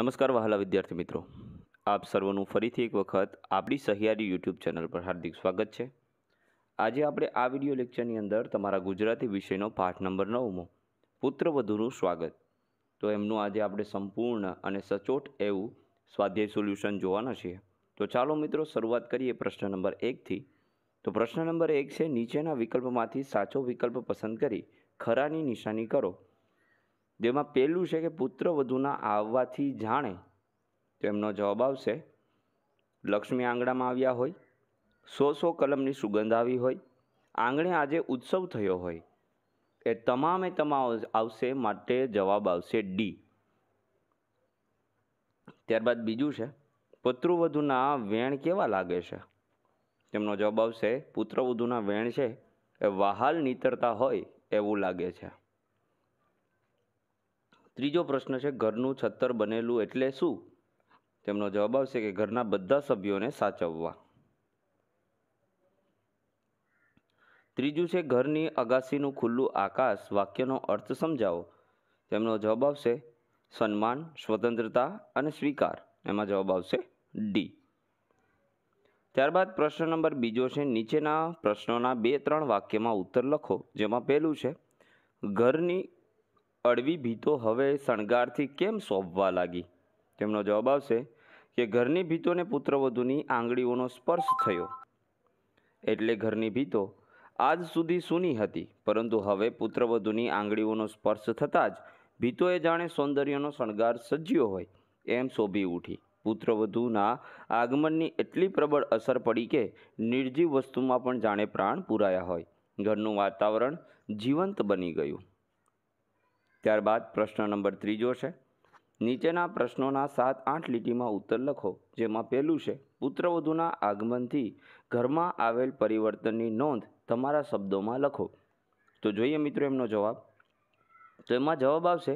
નમસ્કાર વહાલા વિદ્યાર્થી મિત્રો આપ સર્વનું ફરીથી એક વખત આપણી સહિયારી યુટ્યુબ ચેનલ પર હાર્દિક સ્વાગત છે આજે આપણે આ વિડીયો લેક્ચરની અંદર તમારા ગુજરાતી વિષયનો પાઠ નંબર નવમો પુત્રવધુનું સ્વાગત તો એમનું આજે આપણે સંપૂર્ણ અને સચોટ એવું સ્વાધ્યાય સોલ્યુશન જોવાના છીએ તો ચાલો મિત્રો શરૂઆત કરીએ પ્રશ્ન નંબર એકથી તો પ્રશ્ન નંબર એક છે નીચેના વિકલ્પમાંથી સાચો વિકલ્પ પસંદ કરી ખરાની નિશાની કરો જેમાં પહેલું છે કે પુત્ર વધુના આવવાથી જાણે તો એમનો જવાબ આવશે લક્ષ્મી આંગણામાં આવ્યા હોય સો સો કલમની સુગંધ આવી હોય આંગણે આજે ઉત્સવ થયો હોય એ તમામે તમામ આવશે માટે જવાબ આવશે ડી ત્યારબાદ બીજું છે પુત્રવધુના વેણ કેવા લાગે છે તેમનો જવાબ આવશે પુત્રવધુના વેણ છે એ વહાલ નીતરતા હોય એવું લાગે છે ત્રીજો પ્રશ્ન છે ઘરનું છત્તર બનેલું એટલે શું તેમનો જવાબ આવશે કે ઘરના બધા સભ્યોને સાચવવા ત્રીજું છે ઘરની અગાસીનું ખુલ્લું આકાશ વાક્યનો અર્થ સમજાવો તેમનો જવાબ આવશે સન્માન સ્વતંત્રતા અને સ્વીકાર એમાં જવાબ આવશે ડી ત્યારબાદ પ્રશ્ન નંબર બીજો છે નીચેના પ્રશ્નોના બે ત્રણ વાક્યમાં ઉત્તર લખો જેમાં પહેલું છે ઘરની અડવી ભીતો હવે શણગારથી કેમ શોભવા લાગી તેમનો જવાબ આવશે કે ઘરની ભીતોને પુત્રવધુની આંગળીઓનો સ્પર્શ થયો એટલે ઘરની ભીતો આજ સુધી સૂની હતી પરંતુ હવે પુત્રવધુની આંગળીઓનો સ્પર્શ થતાં જ ભીતોએ જાણે સૌંદર્યનો શણગાર સજ્યો હોય એમ શોભી ઉઠી પુત્રવધુના આગમનની એટલી પ્રબળ અસર પડી કે નિર્જીવ વસ્તુમાં પણ જાણે પ્રાણ પૂરાયા હોય ઘરનું વાતાવરણ જીવંત બની ગયું ત્યારબાદ પ્રશ્ન નંબર ત્રીજો છે નીચેના પ્રશ્નોના સાત આઠ લીટીમાં ઉત્તર લખો જેમાં પહેલું છે પુત્રવધૂના આગમનથી ઘરમાં આવેલ પરિવર્તનની નોંધ તમારા શબ્દોમાં લખો તો જોઈએ મિત્રો એમનો જવાબ તો એમાં જવાબ આવશે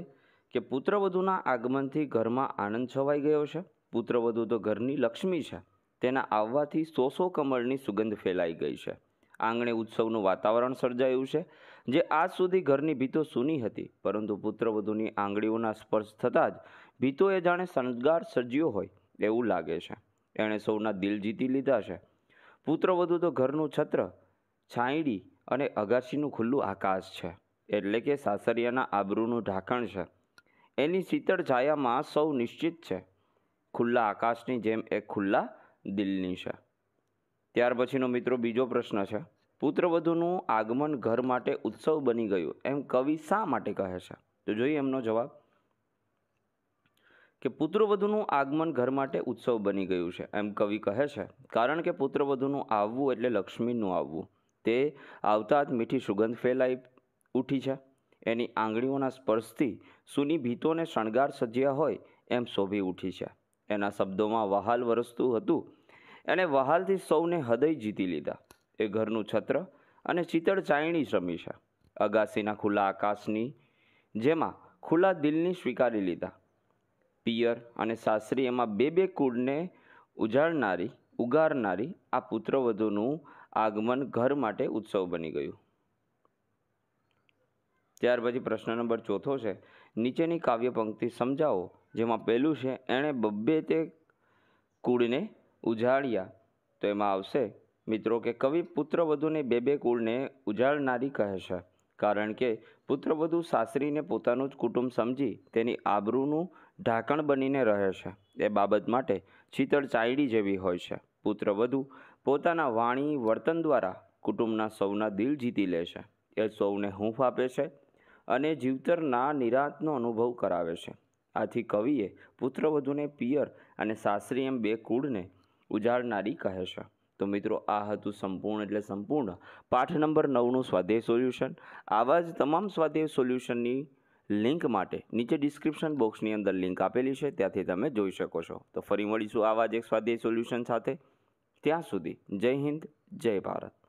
કે પુત્રવધૂના આગમનથી ઘરમાં આનંદ છવાઈ ગયો છે પુત્રવધૂ તો ઘરની લક્ષ્મી છે તેના આવવાથી સોસો કમળની સુગંધ ફેલાઈ ગઈ છે આંગણે ઉત્સવનું વાતાવરણ સર્જાયું છે જે આજ સુધી ઘરની ભીતો સૂની હતી પરંતુ પુત્રવધુની આંગળીઓના સ્પર્શ થતાં જ ભીતોએ જાણે શણગાર સર્જ્યો હોય એવું લાગે છે એણે સૌના દિલ જીતી લીધા છે પુત્રવધુ તો ઘરનું છત્ર છાંયડી અને અગાશીનું ખુલ્લું આકાશ છે એટલે કે સાસરિયાના આબરૂનું ઢાંકણ છે એની શીતળ છાયામાં સૌ નિશ્ચિત છે ખુલ્લા આકાશની જેમ એ ખુલ્લા દિલની છે ત્યાર પછીનો મિત્રો બીજો પ્રશ્ન છે પુત્રવધુનું આગમન ઘર માટે ઉત્સવ બની ગયું એમ કવિ શા માટે કહે છે તો જોઈએ એમનો જવાબ કે પુત્રવધૂનું આગમન ઘર માટે ઉત્સવ બની ગયું છે એમ કવિ કહે છે કારણ કે પુત્રવધૂનું આવવું એટલે લક્ષ્મીનું આવવું તે આવતા જ મીઠી સુગંધ ફેલાઈ ઉઠી છે એની આંગળીઓના સ્પર્શથી સુની ભીતોને શણગાર સજ્યા હોય એમ શોભી ઉઠી છે એના શબ્દોમાં વહાલ વરસતું હતું એણે વહાલથી સૌને હૃદય જીતી લીધા એ ઘરનું છત્ર અને ચિતળ ચાયણી શમીશા અગાસીના ખુલ્લા આકાશની જેમાં ખુલ્લા દિલની સ્વીકારી લીધા પિયર અને સાસરી એમાં બે બે કુળને ઉજાળનારી ઉગારનારી આ પુત્રવધૂનું આગમન ઘર માટે ઉત્સવ બની ગયું ત્યાર પછી પ્રશ્ન નંબર ચોથો છે નીચેની કાવ્ય પંક્તિ સમજાવો જેમાં પહેલું છે એણે બબ્બે તે કુળને ઉજાળ્યા તો એમાં આવશે મિત્રો કે કવિ પુત્રવધુને બે બે કુળને ઉજાળનારી કહે છે કારણ કે પુત્રવધુ સાસરીને પોતાનું જ કુટુંબ સમજી તેની આબરૂનું ઢાંકણ બનીને રહે છે એ બાબત માટે ચિતળ ચાયડી જેવી હોય છે પુત્રવધુ પોતાના વાણી વર્તન દ્વારા કુટુંબના સૌના દિલ જીતી લે છે એ સૌને હૂંફ આપે છે અને જીવતરના નિરાતનો અનુભવ કરાવે છે આથી કવિએ પુત્રવધુને પિયર અને સાસરી એમ બે કુળને ઉજાડનારી કહે છે તો મિત્રો આ હતું સંપૂર્ણ એટલે સંપૂર્ણ પાઠ નંબર નવનું સ્વાધ્યાય સોલ્યુશન આવા જ તમામ સ્વાધ્યાય સોલ્યુશનની લિંક માટે નીચે ડિસ્ક્રિપ્શન બોક્સની અંદર લિંક આપેલી છે ત્યાંથી તમે જોઈ શકો છો તો ફરી મળીશું આવા જ એક સ્વાધ્યાય સોલ્યુશન સાથે ત્યાં સુધી જય હિન્દ જય ભારત